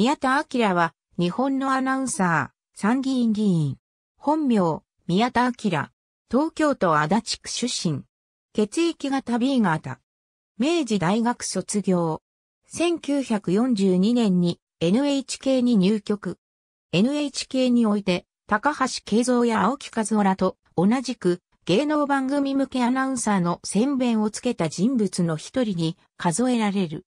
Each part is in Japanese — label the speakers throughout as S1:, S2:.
S1: 宮田明は、日本のアナウンサー、参議院議員。本名、宮田明。東京都足立区出身。血液型 B 型。明治大学卒業。1942年に NHK に入局。NHK において、高橋慶三や青木和夫らと同じく芸能番組向けアナウンサーの宣弁をつけた人物の一人に数えられる。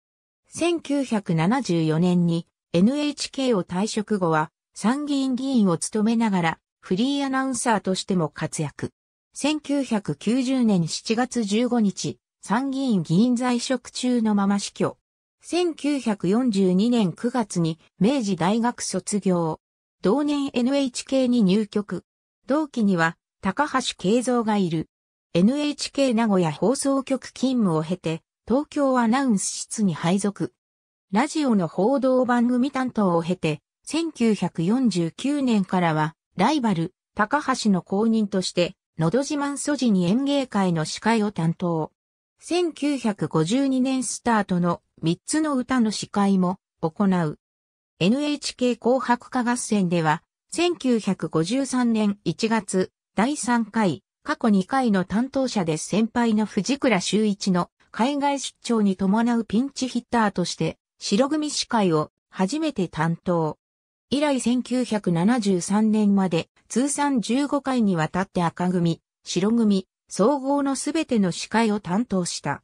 S1: 1974年に NHK を退職後は参議院議員を務めながらフリーアナウンサーとしても活躍。1990年7月15日、参議院議員在職中のまま死去。1942年9月に明治大学卒業。同年 NHK に入局。同期には高橋慶三がいる。NHK 名古屋放送局勤務を経て、東京アナウンス室に配属。ラジオの報道番組担当を経て、1949年からは、ライバル、高橋の公認として、のど自慢素地に演芸会の司会を担当。1952年スタートの3つの歌の司会も行う。NHK 紅白歌合戦では、1953年1月、第3回、過去2回の担当者で先輩の藤倉修一の海外出張に伴うピンチヒッターとして白組司会を初めて担当。以来1973年まで通算15回にわたって赤組、白組、総合のすべての司会を担当した。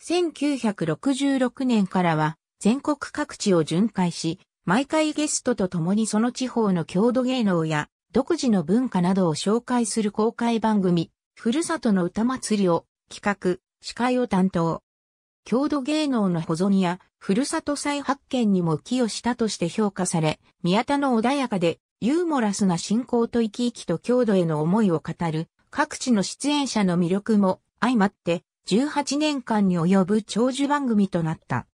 S1: 1966年からは全国各地を巡回し、毎回ゲストと共にその地方の郷土芸能や独自の文化などを紹介する公開番組、ふるさとの歌祭りを企画、司会を担当。郷土芸能の保存や、ふるさと再発見にも寄与したとして評価され、宮田の穏やかで、ユーモラスな信仰と生き生きと郷土への思いを語る、各地の出演者の魅力も相まって、18年間に及ぶ長寿番組となった。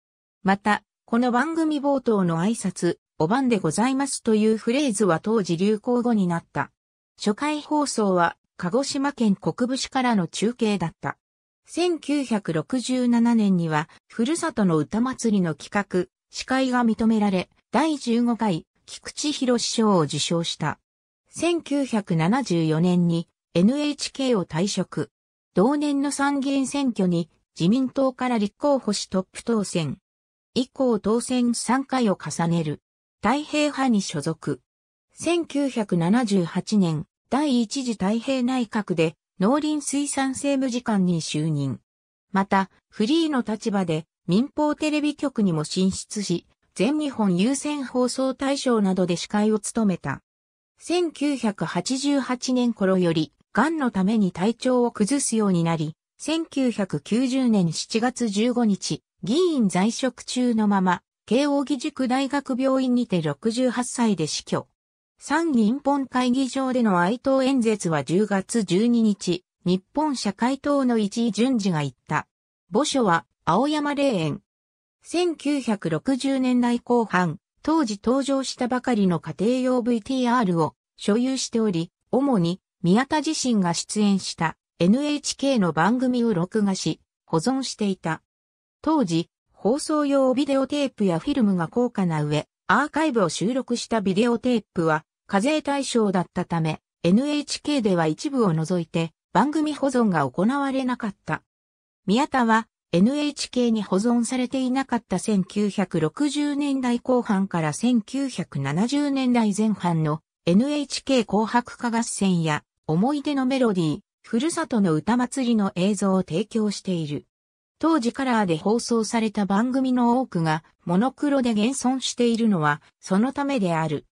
S1: また、この番組冒頭の挨拶、お晩でございますというフレーズは当時流行語になった。初回放送は、鹿児島県国武市からの中継だった。1967年には、ふるさとの歌祭りの企画、司会が認められ、第15回、菊池博賞を受賞した。1974年に NHK を退職。同年の参議院選挙に自民党から立候補しトップ当選。以降当選3回を重ねる。太平派に所属。1978年、第一次太平内閣で農林水産政務次官に就任。また、フリーの立場で民放テレビ局にも進出し、全日本優先放送大賞などで司会を務めた。1988年頃より、癌のために体調を崩すようになり、1990年7月15日、議員在職中のまま、慶応義塾大学病院にて68歳で死去。参議院本会議場での哀悼演説は10月12日、日本社会党の一位淳二が言った。墓所は青山霊園。1960年代後半、当時登場したばかりの家庭用 VTR を所有しており、主に宮田自身が出演した NHK の番組を録画し、保存していた。当時、放送用ビデオテープやフィルムが高価な上、アーカイブを収録したビデオテープは課税対象だったため、NHK では一部を除いて番組保存が行われなかった。宮田は NHK に保存されていなかった1960年代後半から1970年代前半の NHK 紅白歌合戦や思い出のメロディー、ふるさとの歌祭りの映像を提供している。当時カラーで放送された番組の多くがモノクロで現存しているのはそのためである。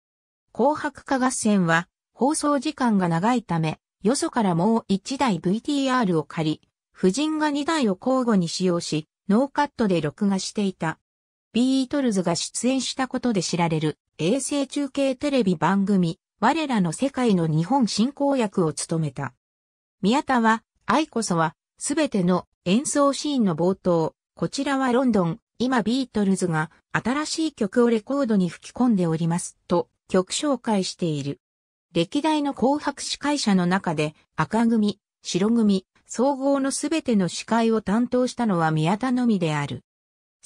S1: 紅白歌合戦は放送時間が長いため、よそからもう1台 VTR を借り、夫人が2台を交互に使用し、ノーカットで録画していた。ビートルズが出演したことで知られる衛星中継テレビ番組、我らの世界の日本振興役を務めた。宮田は、愛こそは、すべての演奏シーンの冒頭、こちらはロンドン、今ビートルズが新しい曲をレコードに吹き込んでおります、と曲紹介している。歴代の紅白司会者の中で赤組、白組、総合のすべての司会を担当したのは宮田のみである。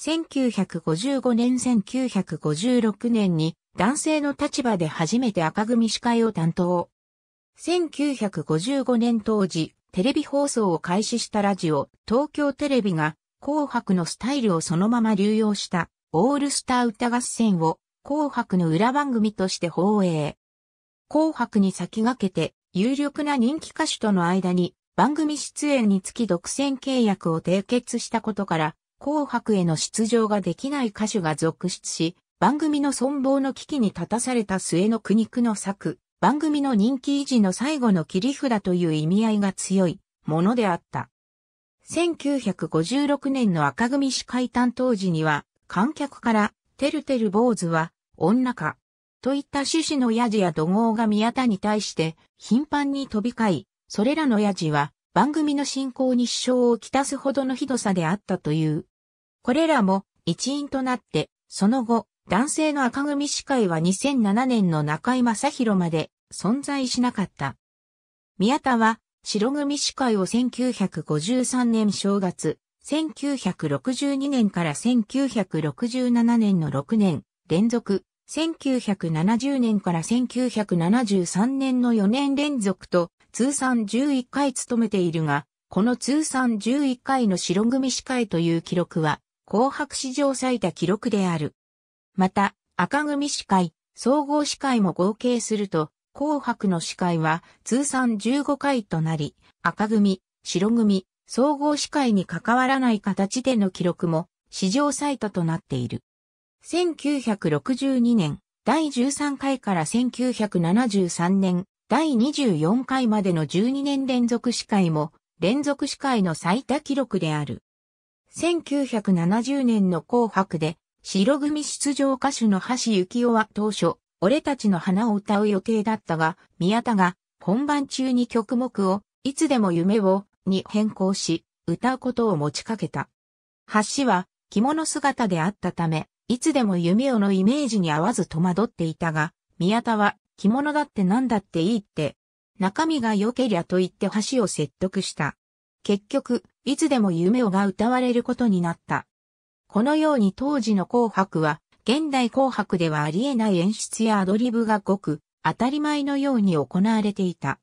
S1: 1955年1956年に男性の立場で初めて赤組司会を担当。1955年当時、テレビ放送を開始したラジオ、東京テレビが紅白のスタイルをそのまま流用したオールスター歌合戦を紅白の裏番組として放映。紅白に先駆けて、有力な人気歌手との間に、番組出演につき独占契約を締結したことから、紅白への出場ができない歌手が続出し、番組の存亡の危機に立たされた末の苦肉の策、番組の人気維持の最後の切り札という意味合いが強いものであった。1956年の赤組司会担当時には、観客からてるてる坊主は、女か。といった趣旨のヤジや怒号が宮田に対して頻繁に飛び交い、それらのヤジは番組の進行に支障をきたすほどのひどさであったという。これらも一因となって、その後、男性の赤組司会は2007年の中井正宏まで存在しなかった。宮田は白組司会を1953年正月、1962年から1967年の6年連続、1970年から1973年の4年連続と通算11回務めているが、この通算11回の白組司会という記録は、紅白史上最多記録である。また、赤組司会、総合司会も合計すると、紅白の司会は通算15回となり、赤組、白組、総合司会に関わらない形での記録も史上最多となっている。1962年第13回から1973年第24回までの12年連続司会も連続司会の最多記録である。1970年の紅白で白組出場歌手の橋幸夫は当初、俺たちの花を歌う予定だったが、宮田が本番中に曲目を、いつでも夢をに変更し、歌うことを持ちかけた。橋は着物姿であったため、いつでも弓尾のイメージに合わず戸惑っていたが、宮田は着物だって何だっていいって、中身が良けりゃと言って橋を説得した。結局、いつでも夢をが歌われることになった。このように当時の紅白は、現代紅白ではありえない演出やアドリブがごく当たり前のように行われていた。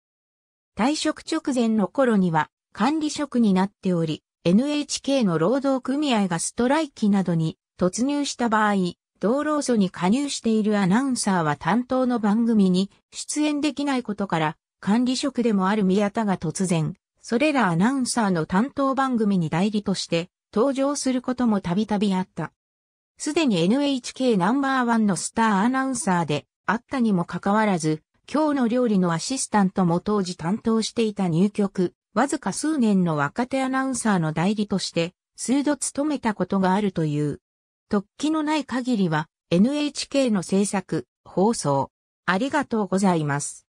S1: 退職直前の頃には管理職になっており、NHK の労働組合がストライキなどに突入した場合、道路組に加入しているアナウンサーは担当の番組に出演できないことから、管理職でもある宮田が突然、それらアナウンサーの担当番組に代理として登場することもたびたびあった。すでに NHK ナンバーワンのスターアナウンサーであったにもかかわらず、今日の料理のアシスタントも当時担当していた入局わずか数年の若手アナウンサーの代理として、数度務めたことがあるという。突起のない限りは、NHK の制作、放送。ありがとうございます。